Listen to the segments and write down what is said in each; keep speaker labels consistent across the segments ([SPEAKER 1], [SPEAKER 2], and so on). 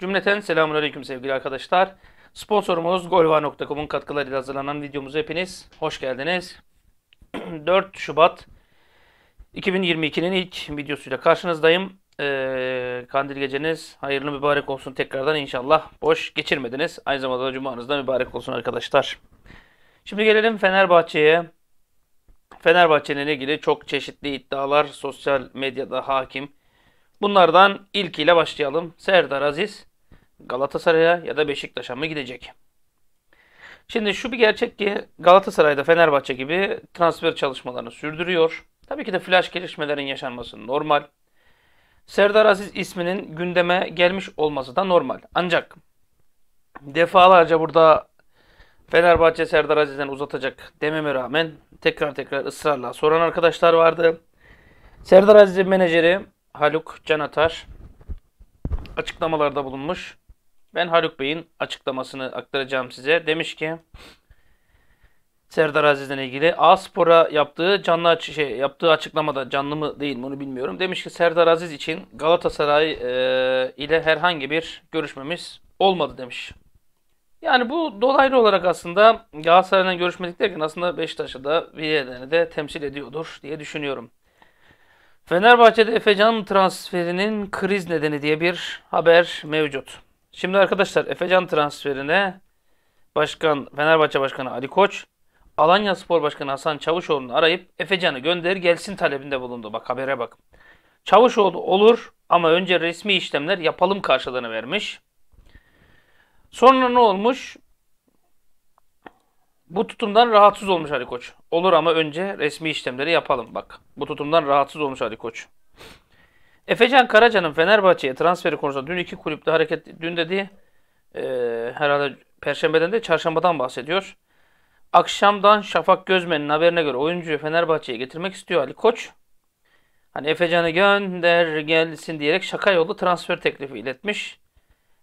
[SPEAKER 1] Cümleten selamun aleyküm sevgili arkadaşlar. Sponsorumuz golva.com'un katkılarıyla hazırlanan videomuza hepiniz hoş geldiniz. 4 Şubat 2022'nin ilk videosuyla karşınızdayım. Ee, kandil geceniz hayırlı mübarek olsun tekrardan inşallah. Boş geçirmediniz. Aynı zamanda da cumanız da mübarek olsun arkadaşlar. Şimdi gelelim Fenerbahçe'ye. Fenerbahçe'nin ilgili çok çeşitli iddialar sosyal medyada hakim. Bunlardan ilkiyle başlayalım. Serdar Aziz Galatasaray'a ya da Beşiktaş'a mı gidecek? Şimdi şu bir gerçek ki Galatasaray'da Fenerbahçe gibi transfer çalışmalarını sürdürüyor. Tabii ki de flash gelişmelerin yaşanması normal. Serdar Aziz isminin gündeme gelmiş olması da normal. Ancak defalarca burada Fenerbahçe Serdar Aziz'den uzatacak dememe rağmen tekrar tekrar ısrarla soran arkadaşlar vardı. Serdar Aziz'in menajeri Haluk Canatar açıklamalarda bulunmuş. Ben Haluk Bey'in açıklamasını aktaracağım size. Demiş ki Serdar Aziz'den ilgili A Spor'a yaptığı canlı şey yaptığı açıklamada canlı mı değil bunu bilmiyorum. Demiş ki Serdar Aziz için Galatasaray e, ile herhangi bir görüşmemiz olmadı demiş. Yani bu dolaylı olarak aslında Galatasaray'la görüşmedik derken aslında Beşiktaş'ı da Villarreal'i de temsil ediyordur diye düşünüyorum. Fenerbahçe'de Efecan transferinin kriz nedeni diye bir haber mevcut. Şimdi arkadaşlar Efecan transferine başkan Fenerbahçe Başkanı Ali Koç, Alanya Spor Başkanı Hasan Çavuşoğlu'nu arayıp Efecan'ı gönder gelsin talebinde bulundu. Bak habere bak. Çavuşoğlu olur ama önce resmi işlemler yapalım karşılığını vermiş. Sonra ne olmuş? Bu tutumdan rahatsız olmuş Ali Koç. Olur ama önce resmi işlemleri yapalım. Bak bu tutumdan rahatsız olmuş Ali Koç. Efecan Karaca'nın Fenerbahçe'ye transferi konusunda dün iki kulüpte hareket, dün dedi e, herhalde Perşembeden de Çarşambadan bahsediyor. Akşamdan Şafak Gözmen'in haberine göre oyuncuyu Fenerbahçe'ye getirmek istiyor Ali Koç. Hani Efecan'ı gönder gelsin diyerek şaka yolu transfer teklifi iletmiş.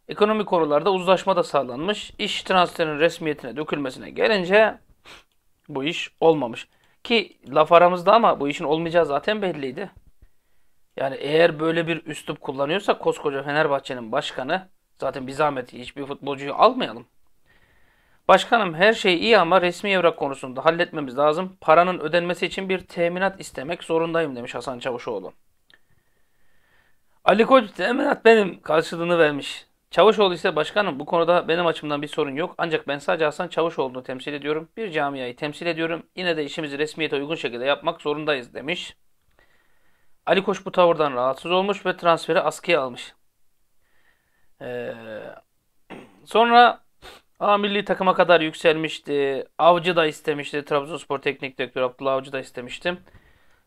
[SPEAKER 1] Ekonomik konularda uzlaşma da sağlanmış. İş transferinin resmiyetine dökülmesine gelince bu iş olmamış. Ki laf aramızda ama bu işin olmayacağı zaten belliydi. Yani eğer böyle bir üslup kullanıyorsa koskoca Fenerbahçe'nin başkanı zaten bir zahmet hiçbir futbolcuyu almayalım. Başkanım her şey iyi ama resmi evrak konusunda halletmemiz lazım. Paranın ödenmesi için bir teminat istemek zorundayım demiş Hasan Çavuşoğlu. Ali Koç teminat benim karşılığını vermiş. Çavuşoğlu ise başkanım bu konuda benim açımdan bir sorun yok. Ancak ben sadece Hasan Çavuşoğlu'nu temsil ediyorum. Bir camiayı temsil ediyorum. Yine de işimizi resmiyete uygun şekilde yapmak zorundayız demiş. Ali Koç bu tavırdan rahatsız olmuş ve transferi askıya almış. Ee, sonra A milli takıma kadar yükselmişti. Avcı da istemişti. Trabzonspor Teknik Direktörü Abdullah Avcı da istemişti.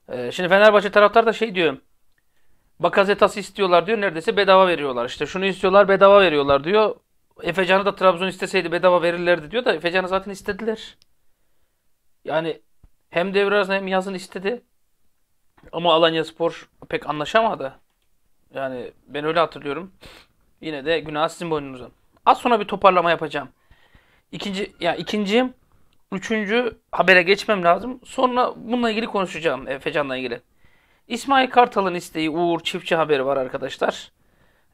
[SPEAKER 1] Ee, şimdi Fenerbahçe taraftar da şey diyor. Bakazetası istiyorlar diyor. Neredeyse bedava veriyorlar. İşte şunu istiyorlar bedava veriyorlar diyor. Efecan'ı da Trabzon isteseydi bedava verirlerdi diyor da Efecan'ı zaten istediler. Yani hem devre arasında hem yazın istedi. Ama Alanya Spor pek anlaşamadı. Yani ben öyle hatırlıyorum. Yine de günah sizin boynunuza. Az sonra bir toparlama yapacağım. İkinci, ya yani ikinci, üçüncü habere geçmem lazım. Sonra bununla ilgili konuşacağım Efecan'la ilgili. İsmail Kartal'ın isteği Uğur Çiftçi haberi var arkadaşlar.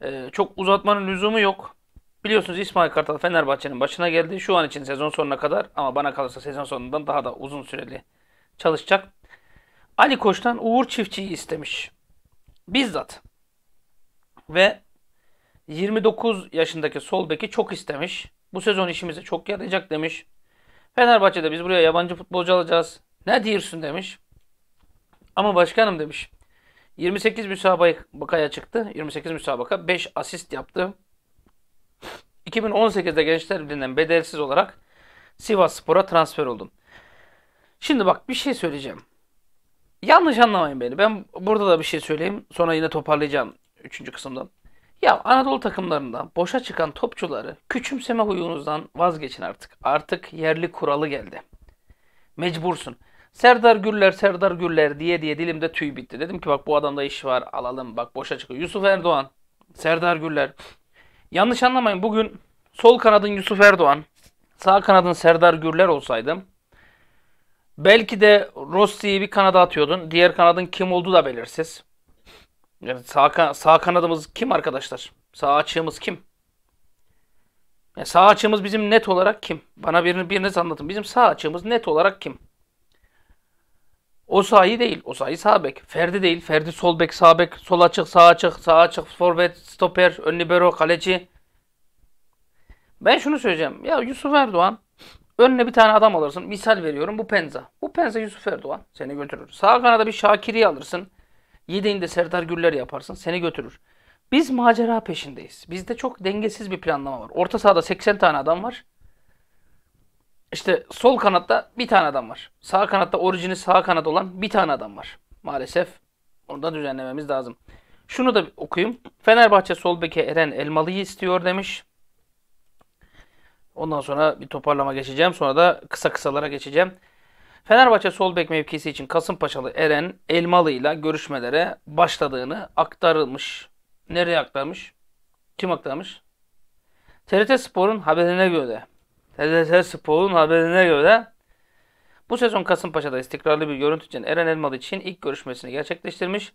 [SPEAKER 1] Ee, çok uzatmanın lüzumu yok. Biliyorsunuz İsmail Kartal Fenerbahçe'nin başına geldi. Şu an için sezon sonuna kadar ama bana kalırsa sezon sonundan daha da uzun süreli çalışacak. Ali Koç'tan Uğur Çiftçi'yi istemiş. Bizzat. Ve 29 yaşındaki sol çok istemiş. Bu sezon işimize çok yarayacak demiş. Fenerbahçe'de biz buraya yabancı futbolcu alacağız. Ne diyorsun demiş. Ama başkanım demiş. 28 müsabakaya çıktı. 28 müsabaka 5 asist yaptı. 2018'de Gençler Birliği'nden bedelsiz olarak Sivas Spor'a transfer oldum. Şimdi bak bir şey söyleyeceğim yanlış anlamayın beni. Ben burada da bir şey söyleyeyim. Sonra yine toparlayacağım 3. kısımdan. Ya Anadolu takımlarında boşa çıkan topçuları küçümseme huyunuzdan vazgeçin artık. Artık yerli kuralı geldi. Mecbursun. Serdar Güller, Serdar Güller diye diye dilimde tüy bitti. Dedim ki bak bu adamda iş var alalım bak boşa çıkıyor. Yusuf Erdoğan, Serdar Güller. Yanlış anlamayın bugün sol kanadın Yusuf Erdoğan, sağ kanadın Serdar Gürler olsaydım. Belki de Rossi'yi bir kanada atıyordun. Diğer kanadın kim olduğu da belirsiz. Yani sağ, sağ kanadımız kim arkadaşlar? Sağ açığımız kim? Yani sağ açığımız bizim net olarak kim? Bana birini biriniz anlatın. Bizim sağ açığımız net olarak kim? O sahi değil. O sahi sağ bek. Ferdi değil. Ferdi sol bek, sağ bek, sol açık, sağ açık, sağ açık, forvet, stoper, ön libero, kaleci. Ben şunu söyleyeceğim. Ya Yusuf Erdoğan Önüne bir tane adam alırsın. Misal veriyorum bu Penza. Bu Penza Yusuf Erdoğan seni götürür. Sağ kanada bir Şakir'i alırsın. Yedeğinde Serdar Güller yaparsın. Seni götürür. Biz macera peşindeyiz. Bizde çok dengesiz bir planlama var. Orta sahada 80 tane adam var. İşte sol kanatta bir tane adam var. Sağ kanatta orijini sağ kanat olan bir tane adam var. Maalesef onu da düzenlememiz lazım. Şunu da okuyayım. Fenerbahçe sol beke Eren Elmalı'yı istiyor demiş. Ondan sonra bir toparlama geçeceğim. Sonra da kısa kısalara geçeceğim. Fenerbahçe sol bek mevkisi için Kasımpaşalı Eren Elmalı ile görüşmelere başladığını aktarılmış. Nereye aktarmış? Kim aktarmış? TRT Spor'un haberine göre TRT Spor'un haberine göre bu sezon Kasımpaşa'da istikrarlı bir görüntü için Eren Elmalı için ilk görüşmesini gerçekleştirmiş.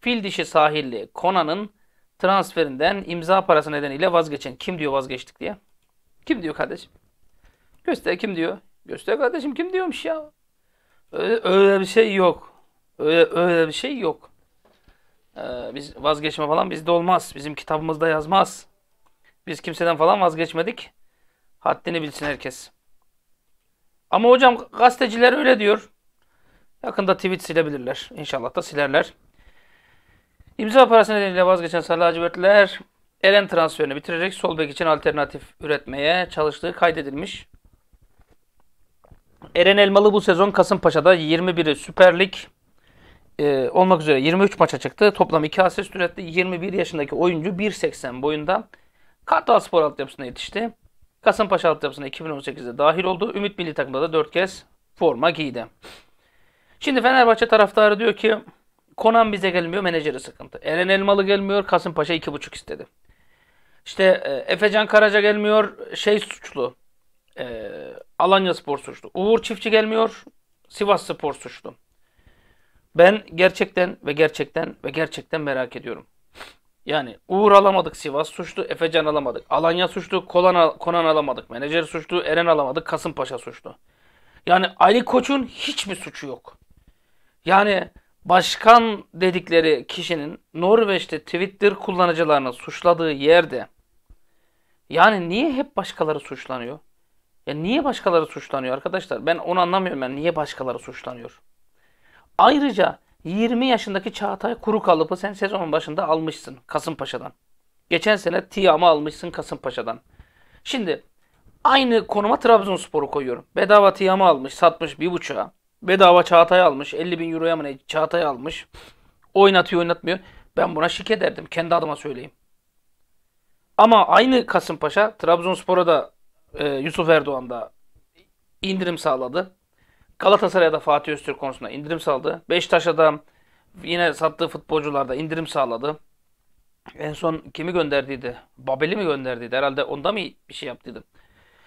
[SPEAKER 1] Fil dişi sahilli Konan'ın transferinden imza parası nedeniyle vazgeçen. Kim diyor vazgeçtik diye? Kim diyor kardeşim? Göster kim diyor? Göster kardeşim kim diyormuş ya? Öyle, öyle bir şey yok. Öyle, öyle bir şey yok. Ee, biz vazgeçme falan bizde olmaz. Bizim kitabımızda yazmaz. Biz kimseden falan vazgeçmedik. Haddini bilsin herkes. Ama hocam gazeteciler öyle diyor. Yakında tweet silebilirler. İnşallah da silerler. İmza parası nedeniyle vazgeçen Salih Hacivertliler Eren transferini bitirerek sol bek için alternatif üretmeye çalıştığı kaydedilmiş. Eren Elmalı bu sezon Kasımpaşa'da 21'i Süper Lig e, olmak üzere 23 maça çıktı. Toplam 2 asist üretti. 21 yaşındaki oyuncu 1.80 boyunda Kartal Spor altyapısına yetişti. Kasımpaşa altyapısına 2018'de dahil oldu. Ümit Milli Takım'da da 4 kez forma giydi. Şimdi Fenerbahçe taraftarı diyor ki Konan bize gelmiyor menajeri sıkıntı. Eren Elmalı gelmiyor Kasımpaşa 2.5 istedi. İşte e, Efecan Karaca gelmiyor. Şey suçlu. E, Alanya Spor suçlu. Uğur Çiftçi gelmiyor. Sivas Spor suçlu. Ben gerçekten ve gerçekten ve gerçekten merak ediyorum. Yani Uğur alamadık Sivas suçlu, Efecan alamadık. Alanya suçlu, Kolan, Konan alamadık. Menajer suçlu, Eren alamadık, Kasımpaşa suçlu. Yani Ali Koç'un hiçbir suçu yok. Yani başkan dedikleri kişinin Norveç'te Twitter kullanıcılarını suçladığı yerde yani niye hep başkaları suçlanıyor? Ya niye başkaları suçlanıyor arkadaşlar? Ben onu anlamıyorum ben niye başkaları suçlanıyor? Ayrıca 20 yaşındaki Çağatay Kuru kalıbı sen sezonun başında almışsın Kasımpaşa'dan. Geçen sene Tiam'ı almışsın Kasımpaşa'dan. Şimdi aynı konuma Trabzonspor'u koyuyorum. Bedava Tiam'ı almış, satmış bir buçuğa. Bedava Çağatay almış, 50 bin euroya mı ne Çağatay almış. Oynatıyor oynatmıyor. Ben buna şike derdim. Kendi adıma söyleyeyim. Ama aynı Kasımpaşa Trabzonspor'a da e, Yusuf Erdoğan da indirim sağladı. Galatasaray'a da Fatih Öztürk konusunda indirim sağladı. Beşiktaş'a da yine sattığı futbolcularda indirim sağladı. En son kimi gönderdiydi? Babel'i mi gönderdiydi? Herhalde onda mı bir şey yaptıydım?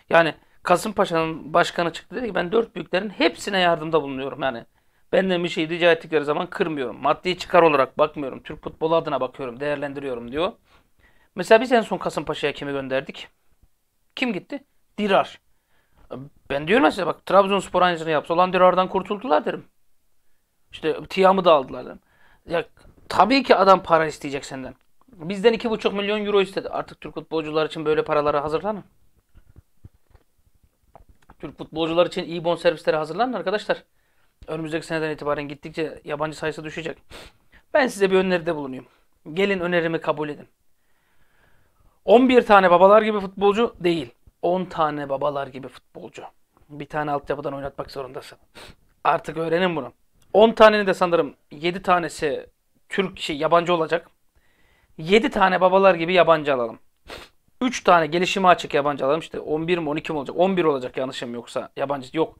[SPEAKER 1] Yani Kasımpaşa'nın başkanı çıktı dedi ki ben dört büyüklerin hepsine yardımda bulunuyorum. Yani benden bir şey rica ettikleri zaman kırmıyorum. Maddi çıkar olarak bakmıyorum. Türk futbolu adına bakıyorum, değerlendiriyorum diyor. Mesela biz en son Kasımpaşa'ya kimi gönderdik? Kim gitti? Dirar. Ben diyorum size bak Trabzonspor aynısını yapsa olan Dirar'dan kurtuldular derim. İşte Tiyam'ı da aldılar derim. Ya tabii ki adam para isteyecek senden. Bizden 2,5 milyon euro istedi. Artık Türk futbolcular için böyle paralara hazırlanın. Türk futbolcular için iyi bon servisleri hazırlanın arkadaşlar. Önümüzdeki seneden itibaren gittikçe yabancı sayısı düşecek. Ben size bir öneride bulunuyorum. Gelin önerimi kabul edin. 11 tane babalar gibi futbolcu değil. 10 tane babalar gibi futbolcu. Bir tane altyapıdan oynatmak zorundasın. Artık öğrenin bunu. 10 taneni de sanırım 7 tanesi Türk şey yabancı olacak. 7 tane babalar gibi yabancı alalım. 3 tane gelişime açık yabancı alalım. İşte 11 mi 12 mi olacak? 11 olacak yanlışım yoksa. Yabancı yok.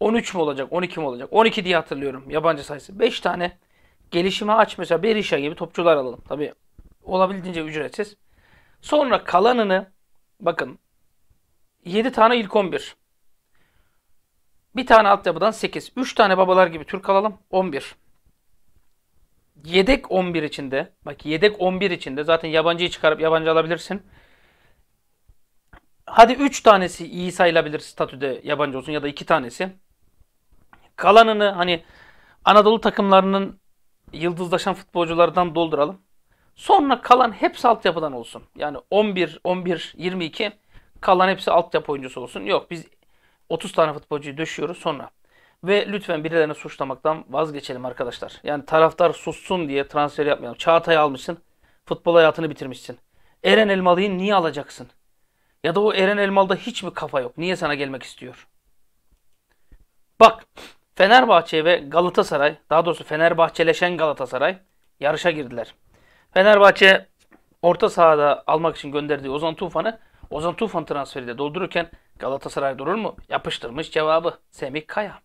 [SPEAKER 1] 13 mi olacak? 12 mi olacak? 12 diye hatırlıyorum yabancı sayısı. 5 tane gelişime aç mesela Berisha gibi topçular alalım. Tabii olabildiğince ücretsiz. Sonra kalanını bakın 7 tane ilk 11. Bir tane altyapıdan 8. 3 tane babalar gibi Türk alalım 11. Yedek 11 içinde bak yedek 11 içinde zaten yabancıyı çıkarıp yabancı alabilirsin. Hadi 3 tanesi iyi sayılabilir statüde yabancı olsun ya da 2 tanesi. Kalanını hani Anadolu takımlarının yıldızlaşan futbolculardan dolduralım. Sonra kalan hepsi altyapıdan olsun. Yani 11, 11, 22 kalan hepsi altyapı oyuncusu olsun. Yok biz 30 tane futbolcuyu döşüyoruz sonra. Ve lütfen birilerini suçlamaktan vazgeçelim arkadaşlar. Yani taraftar sussun diye transfer yapmayalım. Çağatay'ı almışsın, futbol hayatını bitirmişsin. Eren Elmalı'yı niye alacaksın? Ya da o Eren Elmalı'da hiç mi kafa yok? Niye sana gelmek istiyor? Bak Fenerbahçe ve Galatasaray, daha doğrusu Fenerbahçeleşen Galatasaray yarışa girdiler. Fenerbahçe orta sahada almak için gönderdiği Ozan Tufan'ı Ozan Tufan transferi de doldururken Galatasaray durur mu? Yapıştırmış cevabı Semih Kaya.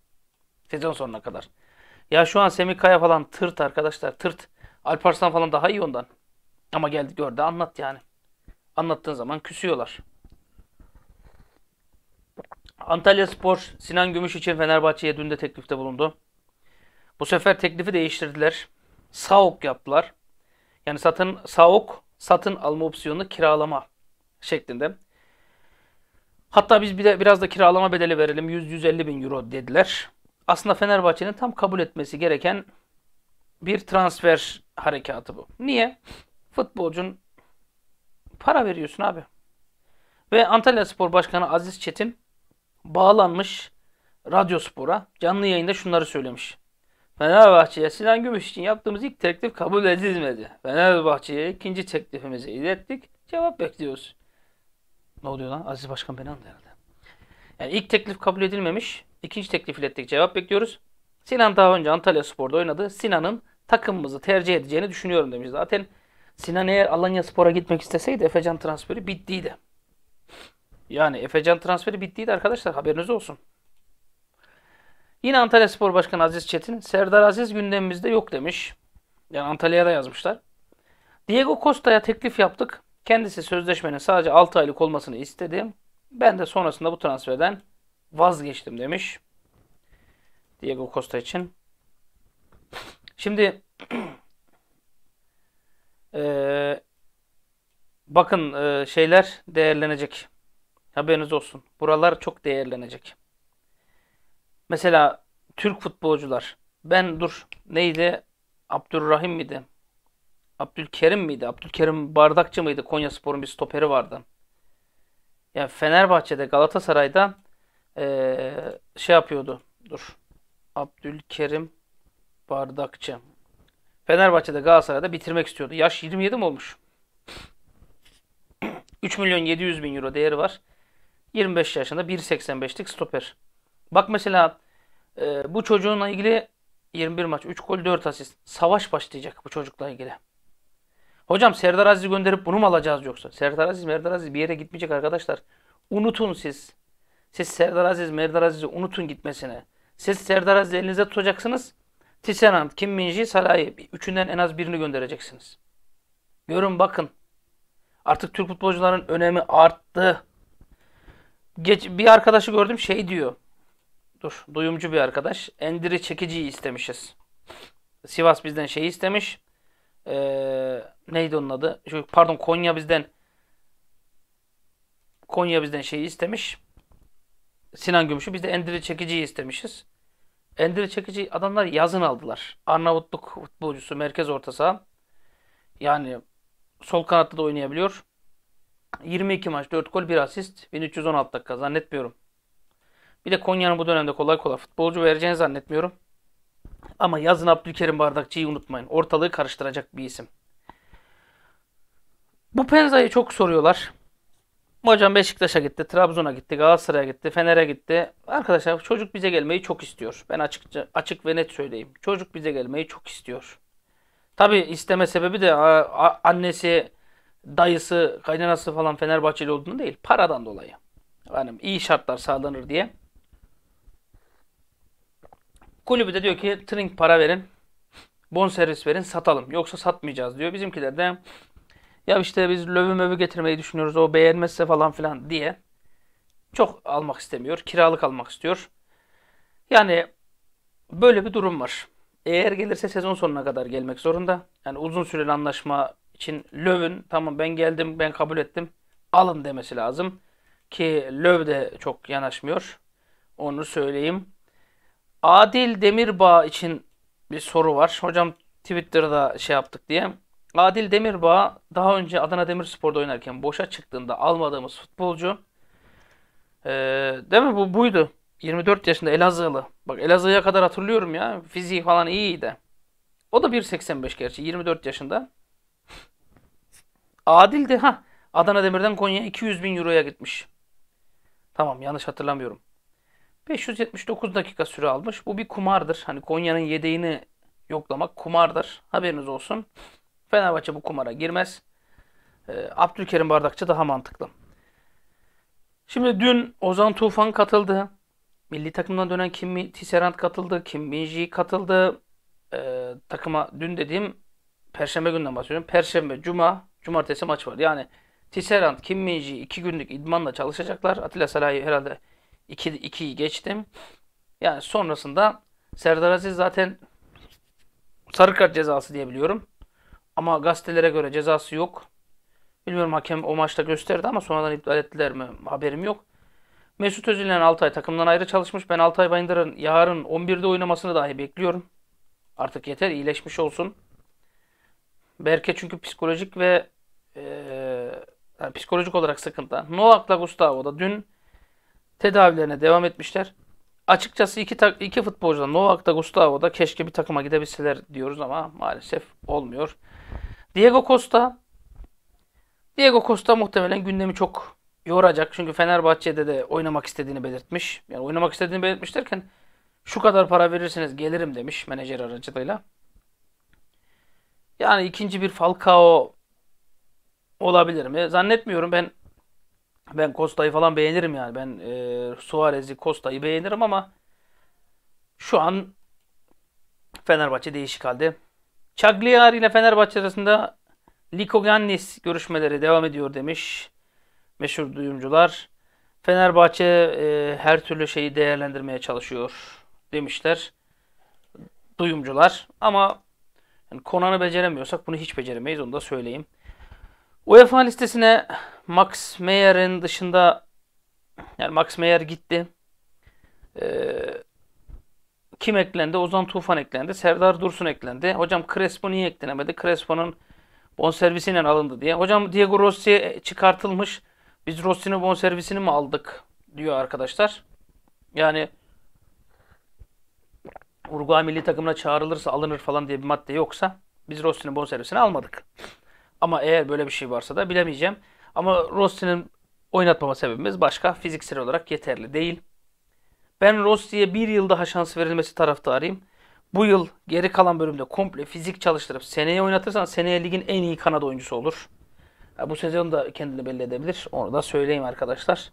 [SPEAKER 1] Sezon sonuna kadar. Ya şu an Semih Kaya falan tırt arkadaşlar tırt. Alparslan falan daha iyi ondan. Ama geldi gördü anlat yani. Anlattığın zaman küsüyorlar. Antalya Spor Sinan Gümüş için Fenerbahçe'ye dün de teklifte bulundu. Bu sefer teklifi değiştirdiler. Sauk yaptılar. Yani satın sauk satın alma opsiyonu kiralama şeklinde. Hatta biz bir de biraz da kiralama bedeli verelim. 100-150 bin euro dediler. Aslında Fenerbahçe'nin tam kabul etmesi gereken bir transfer harekatı bu. Niye? Futbolcun para veriyorsun abi. Ve Antalya Spor Başkanı Aziz Çetin bağlanmış Radyo Spor'a canlı yayında şunları söylemiş. Fenerbahçe'ye Sinan Gümüş için yaptığımız ilk teklif kabul edilmedi. Fenerbahçe'ye ikinci teklifimizi ilettik. Cevap bekliyoruz. Ne oluyor lan? Aziz Başkan beni anladı herhalde. Yani ilk teklif kabul edilmemiş. İkinci teklif ilettik. Cevap bekliyoruz. Sinan daha önce Antalya Spor'da oynadı. Sinan'ın takımımızı tercih edeceğini düşünüyorum demiş. Zaten Sinan eğer Alanya Spor'a gitmek isteseydi Efecan transferi bittiydi. Yani Efecan transferi bittiydi arkadaşlar haberiniz olsun. Yine Antalya Spor Başkanı Aziz Çetin, Serdar Aziz gündemimizde yok demiş. Yani Antalya'da yazmışlar. Diego Costa'ya teklif yaptık. Kendisi sözleşmenin sadece 6 aylık olmasını istedi. Ben de sonrasında bu transferden vazgeçtim demiş. Diego Costa için. Şimdi e, bakın e, şeyler değerlenecek. Haberiniz olsun. Buralar çok değerlenecek. Mesela Türk futbolcular. Ben dur neydi? Abdurrahim miydi? Abdülkerim miydi? Abdülkerim Bardakçı mıydı? Konya Spor'un bir stoperi vardı. Yani Fenerbahçe'de Galatasaray'da ee, şey yapıyordu. Dur. Abdülkerim Bardakçı. Fenerbahçe'de Galatasaray'da bitirmek istiyordu. Yaş 27 mi olmuş? 3 milyon 700 bin euro değeri var. 25 yaşında 1.85'lik stoper. Bak mesela e, bu çocuğunla ilgili 21 maç, 3 gol, 4 asist. Savaş başlayacak bu çocukla ilgili. Hocam Serdar Aziz gönderip bunu mu alacağız yoksa? Serdar Aziz, Merdar Aziz bir yere gitmeyecek arkadaşlar. Unutun siz. Siz Serdar Aziz, Merdar Aziz'i unutun gitmesine. Siz Serdar Aziz'i elinize tutacaksınız. Tisenant, Kim Minji, Salah'ı. Üçünden en az birini göndereceksiniz. Görün bakın. Artık Türk futbolcuların önemi arttı. Geç, bir arkadaşı gördüm şey diyor. Dur. Duyumcu bir arkadaş. Endiri çekiciyi istemişiz. Sivas bizden şey istemiş. Ee, neydi onun adı? Şu, pardon Konya bizden Konya bizden şey istemiş. Sinan Gümüş'ü biz de Endiri çekiciyi istemişiz. Endiri çekici adamlar yazın aldılar. Arnavutluk futbolcusu merkez orta saha. Yani sol kanatta da oynayabiliyor. 22 maç 4 gol 1 asist 1316 dakika zannetmiyorum. Bir de Konya'nın bu dönemde kolay kolay futbolcu vereceğini zannetmiyorum. Ama yazın Abdülkerim Bardakçı'yı unutmayın. Ortalığı karıştıracak bir isim. Bu Penza'yı çok soruyorlar. Hocam Beşiktaş'a gitti, Trabzon'a gitti, Galatasaray'a gitti, Fener'e gitti. Arkadaşlar çocuk bize gelmeyi çok istiyor. Ben açıkça açık ve net söyleyeyim. Çocuk bize gelmeyi çok istiyor. Tabi isteme sebebi de annesi, dayısı, kaynanası falan Fenerbahçeli olduğunu değil. Paradan dolayı. Yani iyi şartlar sağlanır diye. Kulübü de diyor ki trink para verin. Bon servis verin satalım. Yoksa satmayacağız diyor. Bizimkiler de ya işte biz lövü mövü getirmeyi düşünüyoruz. O beğenmezse falan filan diye. Çok almak istemiyor. Kiralık almak istiyor. Yani böyle bir durum var. Eğer gelirse sezon sonuna kadar gelmek zorunda. Yani uzun süreli anlaşma için Löv'ün tamam ben geldim ben kabul ettim alın demesi lazım. Ki Löv de çok yanaşmıyor. Onu söyleyeyim. Adil Demirbağ için bir soru var. Hocam Twitter'da şey yaptık diye. Adil Demirbağ daha önce Adana Demirspor'da oynarken boşa çıktığında almadığımız futbolcu. Ee, değil mi bu buydu. 24 yaşında Elazığlı. Bak Elazığ'a kadar hatırlıyorum ya. Fiziği falan iyiydi. O da 1.85 gerçi 24 yaşında. Adil de ha Adana Demir'den Konya'ya 200 bin euroya gitmiş. Tamam yanlış hatırlamıyorum. 579 dakika süre almış. Bu bir kumardır. Hani Konya'nın yedeğini yoklamak kumardır. Haberiniz olsun. Fenerbahçe bu kumara girmez. Ee, Abdülkerim Bardakçı daha mantıklı. Şimdi dün Ozan Tufan katıldı. Milli takımdan dönen Kim Tisserand katıldı. Kim Minji katıldı. E, takıma dün dediğim Perşembe günden bahsediyorum. Perşembe, Cuma, Cumartesi maç var. Yani Tisserand, Kim Minji iki günlük idmanla çalışacaklar. Atilla Salahi herhalde 2, 2'yi geçtim. Yani sonrasında Serdar Aziz zaten sarı kart cezası diyebiliyorum, Ama gazetelere göre cezası yok. Bilmiyorum hakem o maçta gösterdi ama sonradan iptal ettiler mi haberim yok. Mesut Özil ile Altay takımdan ayrı çalışmış. Ben Altay Bayındır'ın yarın 11'de oynamasını dahi bekliyorum. Artık yeter iyileşmiş olsun. Berke çünkü psikolojik ve e, yani psikolojik olarak sıkıntı. Novak'la Gustavo da dün tedavilerine devam etmişler. Açıkçası iki, tak, iki futbolcuda Novak da Gustavo da keşke bir takıma gidebilseler diyoruz ama maalesef olmuyor. Diego Costa Diego Costa muhtemelen gündemi çok yoracak. Çünkü Fenerbahçe'de de oynamak istediğini belirtmiş. Yani oynamak istediğini belirtmiş derken şu kadar para verirseniz gelirim demiş menajer aracılığıyla. Yani ikinci bir Falcao olabilir mi? Zannetmiyorum ben ben Costa'yı falan beğenirim yani. Ben e, Suarez'i, Costa'yı beğenirim ama şu an Fenerbahçe değişik halde. Cagliari ile Fenerbahçe arasında Liko Gannis görüşmeleri devam ediyor demiş meşhur duyumcular. Fenerbahçe e, her türlü şeyi değerlendirmeye çalışıyor demişler duyumcular. Ama yani Konan'ı beceremiyorsak bunu hiç beceremeyiz onu da söyleyeyim. UEFA listesine Max Meyer'in dışında yani Max Meyer gitti. Ee, kim eklendi? Ozan Tufan eklendi. Serdar Dursun eklendi. Hocam Crespo niye eklenemedi? Crespo'nun bonservisiyle alındı diye. Hocam Diego Rossi e, çıkartılmış. Biz Rossi'nin bonservisini mi aldık? Diyor arkadaşlar. Yani Uruguay milli takımına çağrılırsa alınır falan diye bir madde yoksa biz Rossi'nin bonservisini almadık. Ama eğer böyle bir şey varsa da bilemeyeceğim. Ama Rossi'nin oynatmama sebebimiz başka. Fiziksel olarak yeterli değil. Ben Rossi'ye bir yıl daha şans verilmesi taraftarıyım. Bu yıl geri kalan bölümde komple fizik çalıştırıp seneye oynatırsan seneye ligin en iyi Kanada oyuncusu olur. bu sezon da kendini belli edebilir. Onu da söyleyeyim arkadaşlar.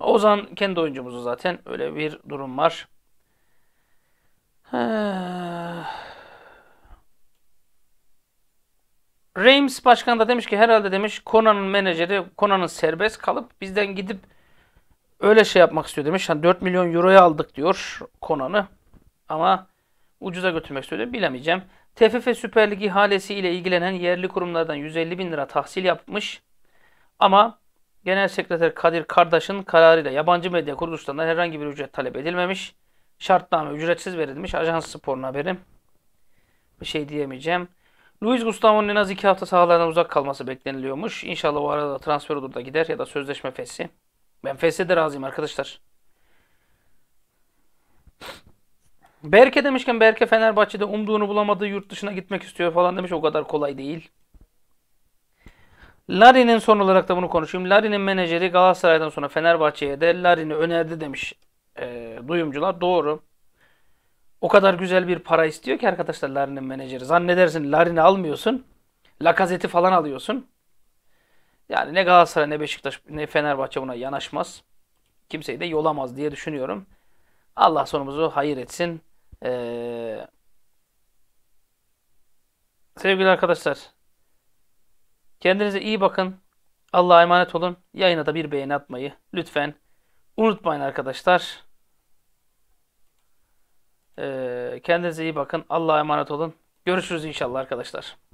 [SPEAKER 1] Ozan kendi oyuncumuzu zaten öyle bir durum var. Ha. Reims başkan da demiş ki herhalde demiş Konan'ın menajeri Konan'ın serbest kalıp bizden gidip öyle şey yapmak istiyor demiş. Yani 4 milyon euroya aldık diyor Konan'ı ama ucuza götürmek istiyor bilemeyeceğim. TFF Süper Lig ihalesi ile ilgilenen yerli kurumlardan 150 bin lira tahsil yapmış. Ama Genel Sekreter Kadir Kardaş'ın kararıyla yabancı medya kuruluşlarından herhangi bir ücret talep edilmemiş. Şartname ücretsiz verilmiş. Ajans Spor'un haberim, Bir şey diyemeyeceğim. Luis Gustavo'nun en az 2 hafta sahalardan uzak kalması bekleniliyormuş. İnşallah o arada transfer olur da gider ya da sözleşme fesli. Ben fesle de razıyım arkadaşlar. Berke demişken Berke Fenerbahçe'de umduğunu bulamadığı yurt dışına gitmek istiyor falan demiş. O kadar kolay değil. Larin'in son olarak da bunu konuşayım. Larin'in menajeri Galatasaray'dan sonra Fenerbahçe'ye de Larin'i önerdi demiş e, duyumcular. Doğru. O kadar güzel bir para istiyor ki arkadaşlar Larin'in menajeri. Zannedersin Larin'i almıyorsun. Lakazeti falan alıyorsun. Yani ne Galatasaray ne Beşiktaş ne Fenerbahçe buna yanaşmaz. Kimseyi de yolamaz diye düşünüyorum. Allah sonumuzu hayır etsin. Ee, sevgili arkadaşlar. Kendinize iyi bakın. Allah'a emanet olun. Yayına da bir beğeni atmayı lütfen unutmayın arkadaşlar. Kendinize iyi bakın. Allah'a emanet olun. Görüşürüz inşallah arkadaşlar.